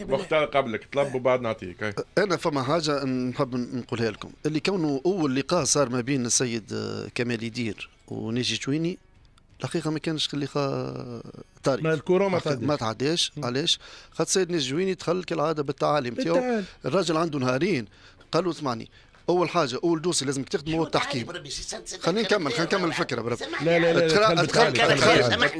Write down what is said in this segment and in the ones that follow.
مختار قبلك طلب وبعد نعطيك انا فما حاجه نحب نقولها لكم اللي كونه اول لقاء صار ما بين السيد آه، كمال يدير ونيجي تويني الحقيقه ما كانش اللقاء طاري ما الكوره ما تعداش ما تعداش علاش خاطر السيد ناجي تويني دخل كالعاده بالتعالي نتاعو الراجل عنده نهارين قال له اسمعني اول حاجه اول دوسي لازم تخدمه هو التحكيم خلينا نكمل خلينا نكمل الفكره بربي لا لا لا لا لا لا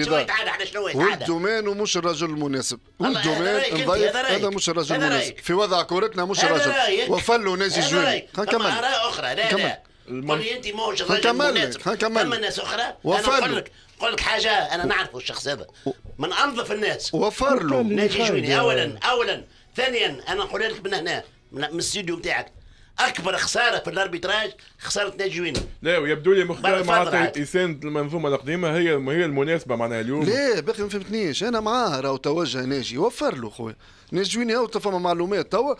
لا لا لا ومش الرجل المناسب لا لا هذا مش الرجل المناسب في وضع كورتنا مش الرجل وفلوا لا جويني خلينا نكمل لا اخرى لا لا لا لا انت لا الرجل المناسب لا ناس اخرى وفلوا نقول لك حاجه انا نعرفه الشخص هذا من انظف الناس وفر له ناجي جويني اولا اولا ثانيا انا نقول لك من هنا من الاستوديو نتاعك اكبر خساره في الاربيتراج خساره نادي جوينا لا ويبدو لي مختار معناتها اساند المنظومه القديمه هي هي المناسبه معناها اليوم لا باقي ما فهمتنيش انا معاه راهو توجه ناجي وفر له خويا ناجي وين هو تفهم معلومات توا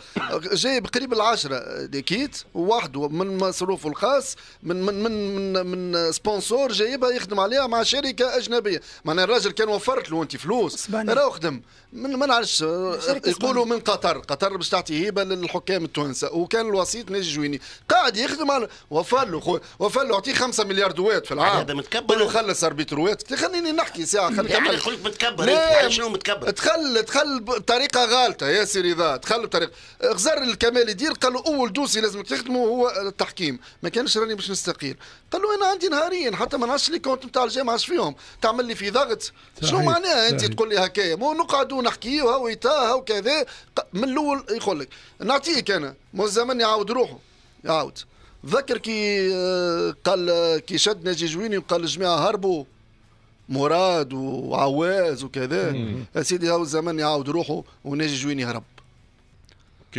جايب قريب العشرة ديكيت وحده من مصروفه الخاص من من من من, من سبونسور جايبها يخدم عليها مع شركه اجنبيه معناها الراجل كان وفرت له انت فلوس راهو خدم من ما نعرفش يقولوا من قطر قطر باش تعطي هبه للحكام التونسه وكان الوسيط يعطيك ناجي جويني قاعد يخدم على وفر له خويا وفر له اعطيه 5 مليار دوات في العام هذا متكبر قال له خلص اربيت روات خليني نحكي ساعه خليك يعني نقول لك متكبر نعم. شنو متكبر تخل تخل بطريقه غالطه يا سي رضا تخل بطريقه غزر الكمال يدير قال له اول دوسي لازمك تخدمه هو التحكيم ما كانش راني باش نستقيل قال له انا عندي نهارين حتى ما نعرفش لي كونت نتاع الجامعه اش فيهم تعمل لي في ضغط شنو معناها انت تقول لي هكايا مو نقعدوا نحكيوها ويتاها وكذا من الاول يقول لك نعطيك انا مو الزمن يعاود روحه يعاود ذكر كي آه، قال كي شد ناجي جويني وقال الجماعه هربوا مراد وعواز وكذا سيدي هاو الزمن يعاود روحه وناجي جويني هرب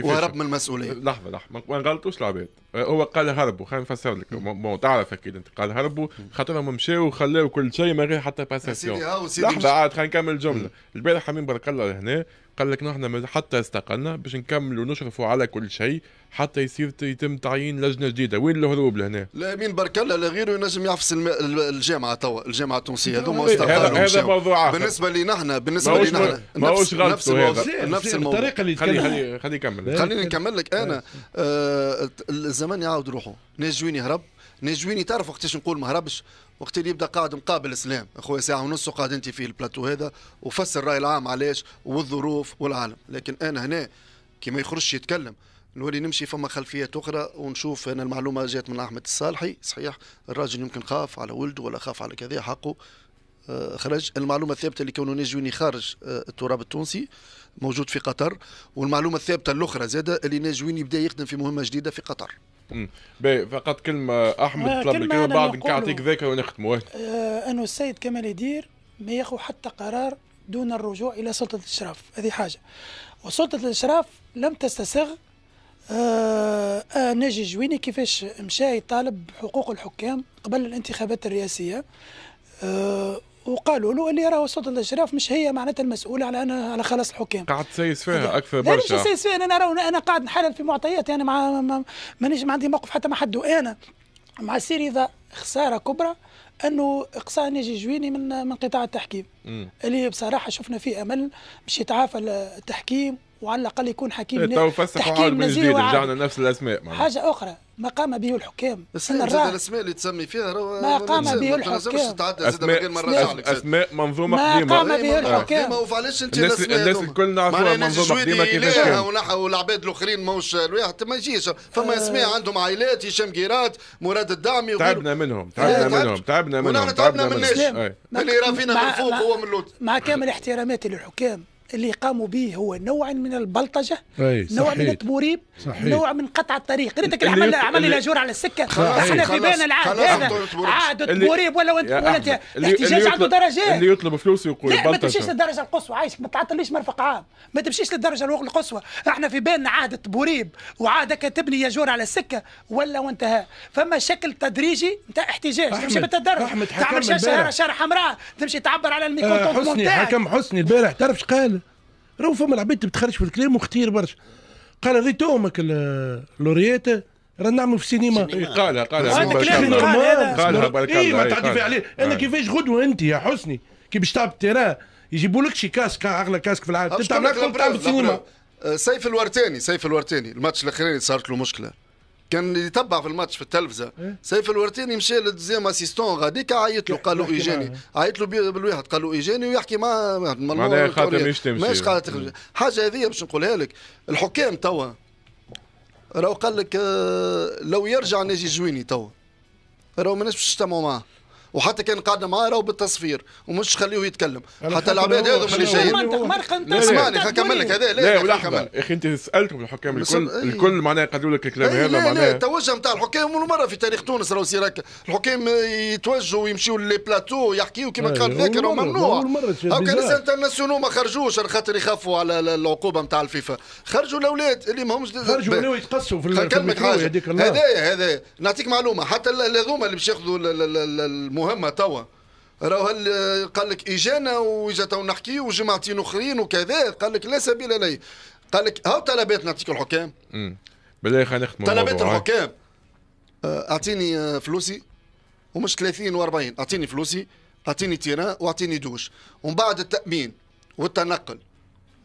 وهرب من المسؤوليه لحظه لحظه ما غلطوش العباد آه، هو قال هربوا خلينا نفسر لك بون تعرف اكيد انت قال هربوا خاطرهم مشاو وخلاو كل شيء من غير حتى باساسيون لحظه عاد خلينا نكمل الجمله البارحه من برك الله لهنا قال لك نحن حتى استقلنا باش نكملوا نشرفوا على كل شيء حتى يصير يتم تعيين لجنه جديده وين الهروب لهنا لا مين برك الله لا غيره ينجم يعفس الم... الجامعه توا الجامعه التونسيه هذوما هذا, هذا موضوع اخر بالنسبه لي نحن بالنسبه لي نحن ماهوش نفس هذا نفس الموضوع الطريقه اللي خلي خلي خلي خليني نكمل لك انا آه يعاود روحه ناس جويني هرب ناس جويني تعرف وقتاش نقول ما هربش وقت اللي يبدا قاعد مقابل اسلام اخويا ساعه ونص وقاعد انت في البلاتو هذا وفسر الراي العام علاش والظروف والعالم لكن انا هنا كي ما يخرجش يتكلم نولي نمشي فما خلفيات اخرى ونشوف انا المعلومه جات من احمد الصالحي صحيح الراجل يمكن خاف على ولده ولا خاف على كذا حقه آه، خرج المعلومه الثابته اللي كونه ناجوني خارج آه، التراب التونسي موجود في قطر والمعلومه الثابته الاخرى زاده اللي نجويني بدا يخدم في مهمه جديده في قطر باهي فقط كلمه احمد آه، طلب كلمه بعد نعطيك ذاك ونختموا آه، انه السيد كمال يدير ما ياخذ حتى قرار دون الرجوع الى سلطه الاشراف هذه حاجه وسلطه الاشراف لم تستسغ آه, آه ناجي جويني كيفاش مشى يطالب حقوق الحكام قبل الانتخابات الرئاسيه آه وقالوا له اللي راهو سلطه الاشراف مش هي معناتها المسؤوله على انا على خلاص الحكام قاعد تسيس فيها اكثر برشا مش تسيس فيها انا راه انا قاعد نحلل في معطياتي يعني انا مع مانيش ما عندي موقف حتى مع حد وانا مع سيريزا خساره كبرى انه اقصاء نجي جويني من من قطاع التحكيم م. اللي بصراحه شفنا فيه امل باش يتعافى التحكيم وعلى الاقل يكون حكيم إيه، تو فسحوا عاد من جديد رجعنا نفس الاسماء حاجه اخرى ما قام به الحكام أنا الاسماء اللي تسمي فيها ما قام به الحكام تعدى أسماء, أسماء, أسماء منظومة قديمة ما قام به الحكام وعلاش أنت الناس الناس الكل نعرفوها منظومة قديمة كيفاش ونحو العباد الآخرين ماهوش الواحد ما يجيش فما آه. أسماء عندهم عائلات هشام قيرات مراد الدعمي تعبنا منهم تعبنا إيه، منهم تعبنا منهم تعبنا من إيه. اللي رافينا من فوق هو من اللوت مع كامل احتراماتي للحكام اللي قاموا به هو نوع من البلطجه أي نوع صحيح. من التبوريب صحيح. نوع من قطع الطريق ريتك العمل عمل جور على السكه احنا في بين العهد هذا عهد التموريب ولا وانت ولا انت الاحتجاج عنده درجات اللي يطلب فلوس يقول بلطجه ما تمشيش للدرجه القصوى عايشك ما تعطليش مرفق عام ما تمشيش للدرجه القصوى احنا في بين عهد التموريب وعاد تبني يجور على السكه ولا وانتهى فما شكل تدريجي نتاع احتجاج تمشي بالتدرج تعمل شاشه شارع حمراء تمشي تعبر على آه، الميكروفون حسني حكم حسني البارح تعرف قال راهو فما العباد بتخرج في الكلام وختير برشا قال لي امك لوريتا رانا نعملوا في السينما قالها قالها هذا كلام قالها بارك الله اي ما تعدي عليه انا كيفاش غدوه انت يا حسني كي باش تعبد تيران يجيبوا لك شي كاسك اغلى كاسك في العالم أه، تعمل لك في السينما أه، سيف الورتاني سيف الورتاني الماتش الاخراني صارت له مشكله كان يتبع في الماتش في التلفزه إيه؟ سيف الورتيني مشى للدوزيام اسيستون غادي عيط له قال له اجاني عيط له بالواحد قال له اجاني ويحكي مع معناها خاطر مش تمشي مش قاعد حاجه هذه باش نقولها لك الحكام توا راهو قال لك آه، لو يرجع ناجي جويني توا راهو ماناش باش نجتمعوا معاه وحتى كان قاعد معاه راهو بالتصفير ومش خليه يتكلم حتى العباد هذو اللي جايين اسمعني خكمل لك هذا لا لا يا اخي انت سالتهم الحكام الكل إيه. الكل معناها قالوا لك الكلام إيه، هذا معناها التوجه نتاع الحكام اول مره في تاريخ تونس راهو يصير الحكام يتوجهوا ويمشيوا لي بلاتو يحكيوا كما قال ذاكر ممنوع هاو كان انترناسيونو ما خرجوش على خاطر يخافوا على العقوبه نتاع الفيفا خرجوا الاولاد اللي ماهمش خرجوا بداو يتقصوا في هذايا هذايا نعطيك معلومه حتى هذوما اللي باش ياخذوا مهمه توا راهو قال لك اجانا واجا تو نحكي وجماعتين اخرين وكذا قال لك لا سبيل لي قال لك هاو طلبات نعطيك الحكام بالله خلينا نختم طلبات الحكام آه، اعطيني آه، فلوسي ومش 30 و40 اعطيني فلوسي اعطيني تيران واعطيني دوش ومن بعد التامين والتنقل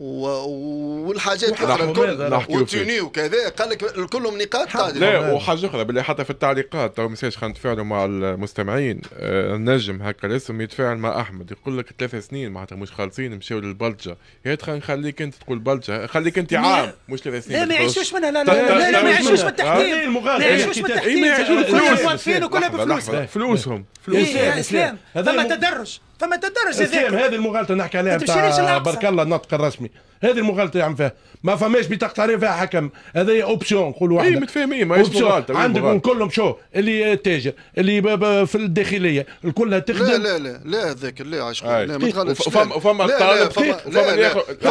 والحاجات الاخرى الكل وتوني وكذا قال لك كلهم نقاط قادمه لا وحاجه اخرى باللي حتى في التعليقات تو مساج خلينا نتفاعلوا مع المستمعين آه نجم هكا الاسم يتفاعل مع احمد يقول لك ثلاث سنين معناتها مش خالصين مشاو للبلجه يا خلينا نخليك انت تقول بلجه خليك انت عام مش ثلاث سنين لا ما يعيشوش منها لا لا لا ما يعيشوش من التحكيم ما يعيشوش من التحكيم فلوسهم فلوسهم فلوسهم اسلام هذا تدرج فما تدرج إيه، ذاك هذه المغالطه نحكي عليها تاع برك الله النطق الرسمي هذه المغالطه يعمل فيها ما فماش بطاقه عليه فيها حكم هذه اوبسيون نقولوا واحد اي متفاهمين ما مغالطه عندكم كلهم شو اللي تاجر اللي في الداخليه الكلها تخدم لا لا لا لا هذاك لا عشان لا ما تغلطش فما فما طالب فما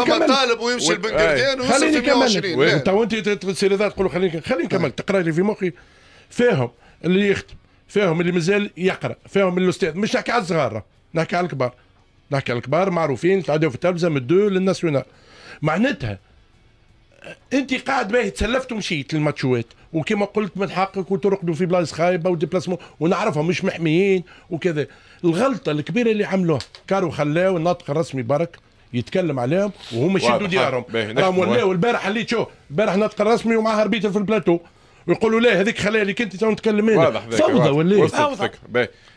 فما طالب ويمشي البنكردان ويوصل 120 تو انت تصير هذا تقول خليني خليني نكمل تقرا لي في مخي فيهم اللي يخدم فيهم اللي مازال يقرا فيهم الاستاذ مش نحكي على الصغار نحكي على الكبار نحكي على الكبار معروفين تعدوا في التلفزه من الدو للناسيونال معناتها انت قاعد باهي تسلفت ومشيت للماتشوات وكما قلت من حقك وترقدوا في بلايص خايبه وديبلاسمون ونعرفهم مش محميين وكذا الغلطه الكبيره اللي عملوها كانوا خلاو الناطق الرسمي برك يتكلم عليهم وهم يشدوا ديارهم راهم ولاو البارح اللي تشوف البارح الناطق الرسمي ومعاه ربيتر في البلاتو ويقولوا لا هذيك خلايا اللي كنت تو نتكلم فوضى ولا إيه؟ فوضى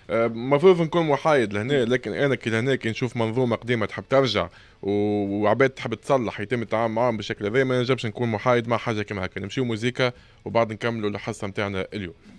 المفروض نكون محايد لهنا لكن انا كي لهنا كي نشوف منظومه قديمه تحب ترجع وعباد تحب تصلح يتم التعامل معاهم بالشكل هذا ما نجمش نكون محايد مع حاجه كما هكا نمشيو موزيكا وبعد نكملوا الحصه نتاعنا اليوم